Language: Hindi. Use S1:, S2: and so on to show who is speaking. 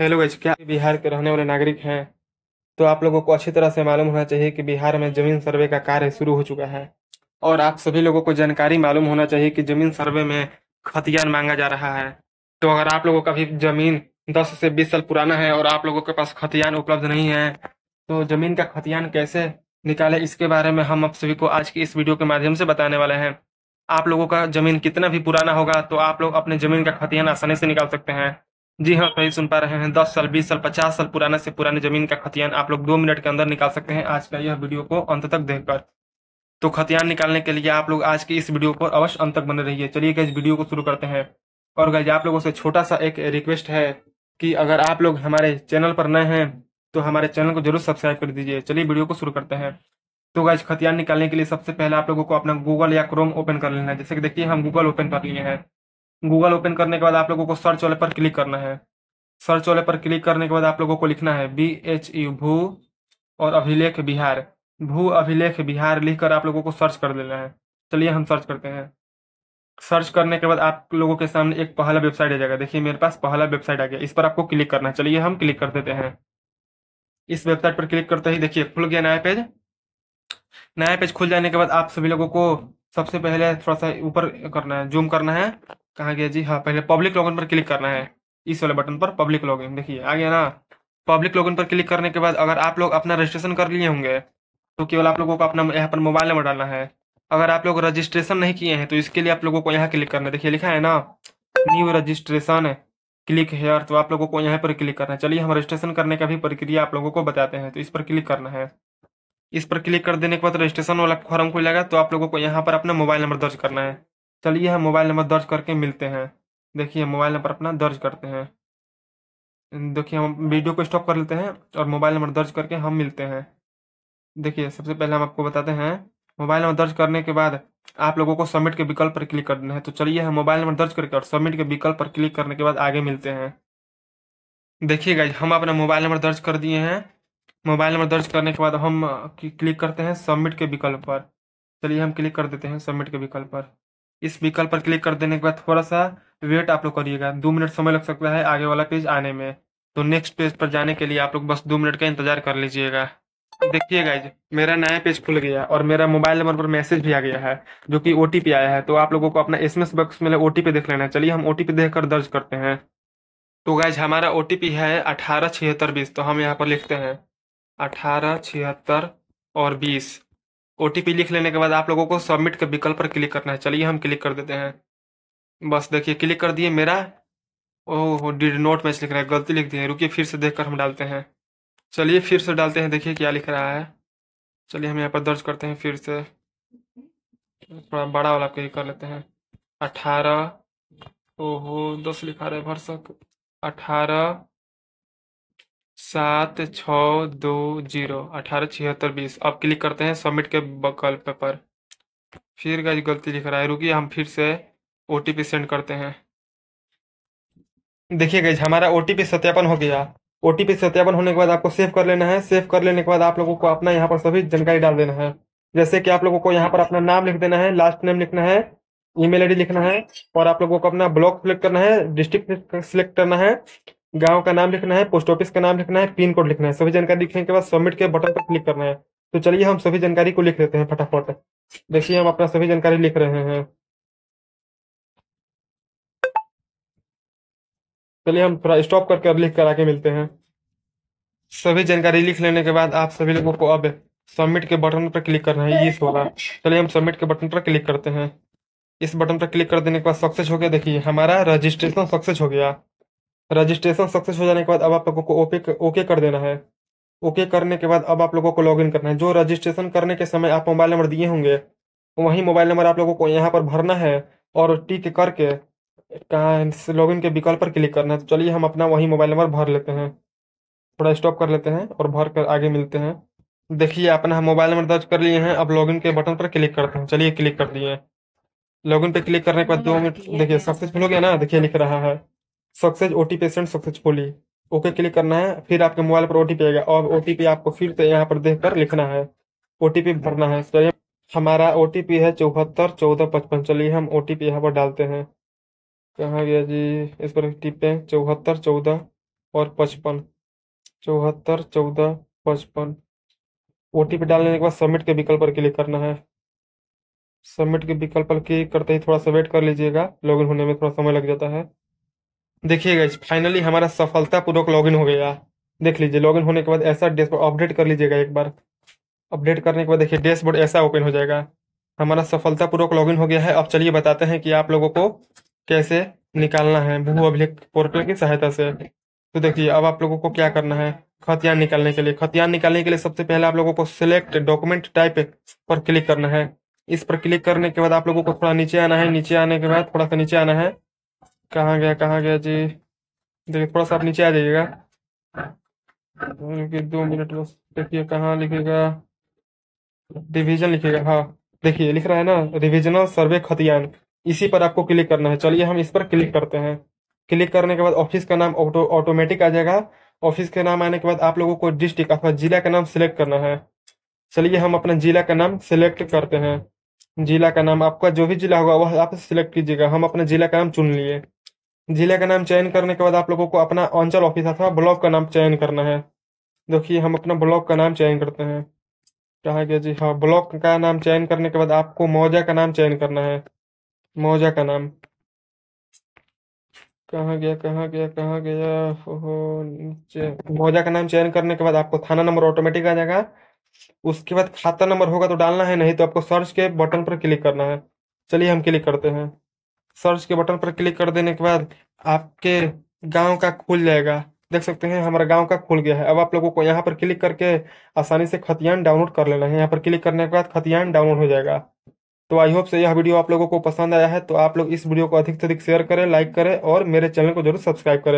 S1: हेलो गज क्या बिहार के रहने वाले नागरिक हैं तो आप लोगों को अच्छी तरह से मालूम होना चाहिए कि बिहार में जमीन सर्वे का कार्य शुरू हो चुका है और आप सभी लोगों को जानकारी मालूम होना चाहिए कि जमीन सर्वे में खतियान मांगा जा रहा है तो अगर आप लोगों का भी जमीन दस से बीस साल पुराना है और आप लोगों के पास खतियान उपलब्ध नहीं है तो जमीन का खतियान कैसे निकाले इसके बारे में हम आप सभी को आज की इस वीडियो के माध्यम से बताने वाले हैं आप लोगों का जमीन कितना भी पुराना होगा तो आप लोग अपने जमीन का खतियान आसानी से निकाल सकते हैं जी हाँ कहीं सुन पा रहे हैं दस साल बीस साल पचास साल पुराना से पुराने जमीन का खतियान आप लोग दो मिनट के अंदर निकाल सकते हैं आज का यह वीडियो को अंत तक देखकर तो खतियान निकालने के लिए आप लोग आज के इस वीडियो को अवश्य अंत तक बने रहिए चलिए इस वीडियो को शुरू करते हैं और गाइज आप लोगों से छोटा सा एक रिक्वेस्ट है कि अगर आप लोग हमारे चैनल पर नए हैं तो हमारे चैनल को जरूर सब्सक्राइब कर दीजिए चलिए वीडियो को शुरू करते हैं तो गाइज खतियान निकालने के लिए सबसे पहले आप लोगों को अपना गूगल या क्रोम ओपन कर लेना है जैसे कि देखिए हम गूगल ओपन कर लिए हैं गूगल ओपन करने के बाद आप लोगों को सर्च वाले पर क्लिक करना है सर्च वाले पर क्लिक करने के बाद आप लोगों को लिखना है बी एच यू भू और अभिलेख बिहार भू अभिलेख बिहार लिखकर आप लोगों को सर्च कर देना है चलिए हम सर्च करते हैं सर्च करने के बाद आप लोगों के सामने एक पहला वेबसाइट आ जाएगा देखिए मेरे पास पहला वेबसाइट आ गया इस पर आपको क्लिक करना है चलिए हम क्लिक कर देते हैं इस वेबसाइट पर क्लिक करते ही देखिए खुल गया नया पेज नया पेज खुल जाने के बाद आप सभी लोगों को सबसे पहले थोड़ा सा ऊपर करना है जूम करना है कहाँ गया जी हाँ पहले पब्लिक लॉगिन पर क्लिक करना है इस वाले बटन पर पब्लिक लॉगिन देखिए आ गया ना पब्लिक लॉगिन पर क्लिक करने के बाद अगर आप लोग अपना रजिस्ट्रेशन कर लिए होंगे तो केवल आप लोगों को अपना यहाँ पर मोबाइल नंबर डालना है अगर आप लोग रजिस्ट्रेशन नहीं किए हैं तो इसके लिए आप लोगों को यहाँ क्लिक करना है देखिए लिखा है ना न्यू रजिस्ट्रेशन क्लिक हेयर तो आप लोगों को यहाँ पर क्लिक करना है चलिए हम रजिस्ट्रेशन करने का भी प्रक्रिया आप लोगों को बताते हैं तो इस पर क्लिक करना है इस पर क्लिक कर देने के बाद रजिस्ट्रेशन वाला फॉर्म खुलेगा तो आप लोगों को यहाँ पर अपना मोबाइल नंबर दर्ज करना है चलिए हम मोबाइल नंबर दर्ज करके मिलते हैं देखिए मोबाइल नंबर अपना दर्ज करते हैं देखिए हम वीडियो को स्टॉप कर लेते हैं और मोबाइल नंबर दर्ज करके हम मिलते हैं देखिए सबसे पहले हम आपको बताते हैं मोबाइल नंबर दर्ज करने के बाद आप लोगों को सबमिट के विकल्प पर क्लिक करना है तो चलिए हम मोबाइल नंबर दर्ज करके और सबमिट के विकल्प पर क्लिक करने के बाद आगे मिलते हैं देखिए गाइज हम अपना मोबाइल नंबर दर्ज कर दिए हैं मोबाइल नंबर दर्ज करने के बाद हम क्लिक करते हैं सबमिट के विकल्प पर चलिए हम क्लिक कर देते हैं सबमिट के विकल्प पर इस विकल्प पर क्लिक कर देने के बाद थोड़ा सा वेट आप लोग करिएगा दो मिनट समय लग सकता है आगे वाला पेज आने में तो नेक्स्ट पेज पर जाने के लिए आप लोग बस दो मिनट का इंतजार कर लीजिएगा देखिए गाइज मेरा नया पेज खुल गया और मेरा मोबाइल नंबर पर मैसेज भी आ गया है जो कि ओ आया है तो आप लोगों को अपना एस बॉक्स में ओ टी देख लेना है चलिए हम ओ देख कर दर्ज करते हैं तो गाइज हमारा ओ है अठारह छिहत्तर बीस तो हम यहाँ पर लिखते हैं अठारह छिहत्तर और बीस ओ लिख लेने के बाद आप लोगों को सबमिट के विकल्प पर क्लिक करना है चलिए हम क्लिक कर देते हैं बस देखिए क्लिक कर दिए मेरा ओह डिड नोट मैच लिख रहा है गलती लिख दी है रुकिए फिर से देख कर हम डालते हैं चलिए फिर से डालते हैं देखिए क्या लिख रहा है चलिए हम यहाँ पर दर्ज करते हैं फिर से थोड़ा बड़ा वाला कहीं कर लेते हैं अठारह ओहो दस लिखा रहे भरसक अठारह सात छ दो जीरो अठारह छिहत्तर बीस अब क्लिक करते हैं सबमिट के विकल्प पर फिर का गलती लिख रहा है रुकिए हम फिर से ओ सेंड करते हैं देखिए गई हमारा ओ सत्यापन हो गया ओ सत्यापन होने के बाद आपको सेव कर लेना है सेव कर लेने के बाद आप लोगों को अपना यहाँ पर सभी जानकारी डाल देना है जैसे कि आप लोगों को यहाँ पर अपना नाम लिख देना है लास्ट नेम लिखना है ईमेल आईडी लिखना है और आप लोगों को अपना ब्लॉक सेलेक्ट करना है डिस्ट्रिक्ट सेलेक्ट करना है गांव का नाम लिखना है पोस्ट ऑफिस का नाम लिखना है पिन कोड लिखना है सभी जानकारी लिखने के बाद सबमिट के बटन पर क्लिक करना है तो चलिए हम सभी जानकारी को लिख लेते हैं फटाफट देखिए हम अपना सभी जानकारी लिख रहे हैं चलिए हम थोड़ा स्टॉप करके लिख कर आके मिलते हैं सभी जानकारी लिख लेने के बाद आप सभी लोगों को अब सबमिट के बटन पर क्लिक करना है ये होगा चलिए हम सबमिट के बटन पर क्लिक करते हैं इस बटन पर क्लिक कर देने के बाद सक्सेस हो गया देखिए हमारा रजिस्ट्रेशन सक्सेस हो गया रजिस्ट्रेशन सक्सेस हो जाने के बाद अब आप लोगों को ओके ओके कर देना है ओके करने के बाद अब आप लोगों को लॉगिन करना है जो रजिस्ट्रेशन करने के समय आप मोबाइल नंबर दिए होंगे वही मोबाइल नंबर आप लोगों को यहाँ पर भरना है और टिक करके कहाँ लॉगिन के विकल्प पर क्लिक करना है तो चलिए हम अपना वही मोबाइल नंबर भर लेते हैं थोड़ा स्टॉप कर लेते हैं और भर कर आगे मिलते हैं देखिए अपना मोबाइल नंबर दर्ज कर लिए हैं अब लॉगिन के बटन पर क्लिक करते हैं चलिए क्लिक कर दिए लॉगिन पे क्लिक करने के बाद दो मिनट देखिए सक्सेसफुल हो गया ना देखिए लिख रहा है success O T patient successfully okay click करना है फिर आपके मोबाइल पर ओ टी पी आएगा और ओ टी पी आपको फिर से यहाँ पर देख कर लिखना है ओ टी पी भरना है तो हमारा ओ टी पी है चौहत्तर चौदह पचपन चलिए हम ओ टी पी यहाँ पर डालते हैं कहाँ गया जी इस पर टिपें चौहत्तर चौदह और पचपन चौहत्तर चौदह पचपन ओ टी पी डालने के बाद सबमिट के विकल्प पर क्लिक करना है सबमिट के विकल्प पर क्लिक करते ही थोड़ा सा वेट कर लीजिएगा लॉगिन होने में थोड़ा समय लग जाता है देखिए गाइज फाइनली हमारा सफलतापूर्वक लॉगिन हो गया देख लीजिए लॉगिन होने के बाद ऐसा डैशबोर्ड अपडेट कर लीजिएगा एक बार अपडेट करने के बाद देखिए डैशबोर्ड ऐसा ओपन हो जाएगा हमारा सफलतापूर्वक लॉगिन हो गया है अब चलिए बताते हैं कि आप लोगों को कैसे निकालना है भू अभिलेख पोर्टल की सहायता से तो देखिए अब आप लोगों को क्या करना है खतियान निकालने के लिए खतियान निकालने के लिए सबसे पहले आप लोगों को सिलेक्ट डॉक्यूमेंट टाइप पर क्लिक करना है इस पर क्लिक करने के बाद आप लोगों को थोड़ा नीचे आना है नीचे आने के बाद थोड़ा सा नीचे आना है कहाँ गया कहाँ गया जी देखिए थोड़ा सा आप नीचे आ जाइएगा दो मिनट बस देखिए कहाँ लिखेगा डिवीजन लिखेगा हाँ देखिए लिख रहा है ना रिविजनल सर्वे खतियान इसी पर आपको क्लिक करना है चलिए हम इस पर क्लिक करते हैं क्लिक करने के बाद ऑफिस का नाम ऑटो ऑटोमेटिक आ जाएगा ऑफिस के नाम आने के बाद आप लोगों को डिस्ट्रिक्ट अथवा जिला का नाम सिलेक्ट करना है चलिए हम अपना जिला का नाम सिलेक्ट करते हैं जिला का नाम आपका जो भी जिला होगा वह आप सिलेक्ट कीजिएगा हम अपना जिला का नाम चुन लिए जिले का नाम चयन करने के बाद आप लोगों को अपना अंचल ऑफिस अथवा ब्लॉक का नाम चयन करना है देखिए हम अपना ब्लॉक का नाम चयन करते हैं कहा गया जी हाँ ब्लॉक का नाम चयन करने के बाद आपको मौजा का नाम चयन करना है मौजा का नाम कहा गया कहा गया कहा गया हो नीचे मौजा का नाम चयन करने के बाद आपको थाना नंबर ऑटोमेटिक आ जाएगा उसके बाद खाता नंबर होगा तो डालना है नहीं तो आपको सर्च के बटन पर क्लिक करना है चलिए हम क्लिक करते हैं सर्च के बटन पर क्लिक कर देने के बाद आपके गांव का खुल जाएगा देख सकते हैं हमारा गांव का खुल गया है अब आप लोगों को यहाँ पर क्लिक करके आसानी से खतियान डाउनलोड कर लेना है यहाँ पर क्लिक करने के बाद खतियान डाउनलोड हो जाएगा तो आई होप से यह वीडियो आप लोगों को पसंद आया है तो आप लोग इस वीडियो को अधिक से अधिक शेयर करें लाइक करें और मेरे चैनल को जरूर सब्सक्राइब करें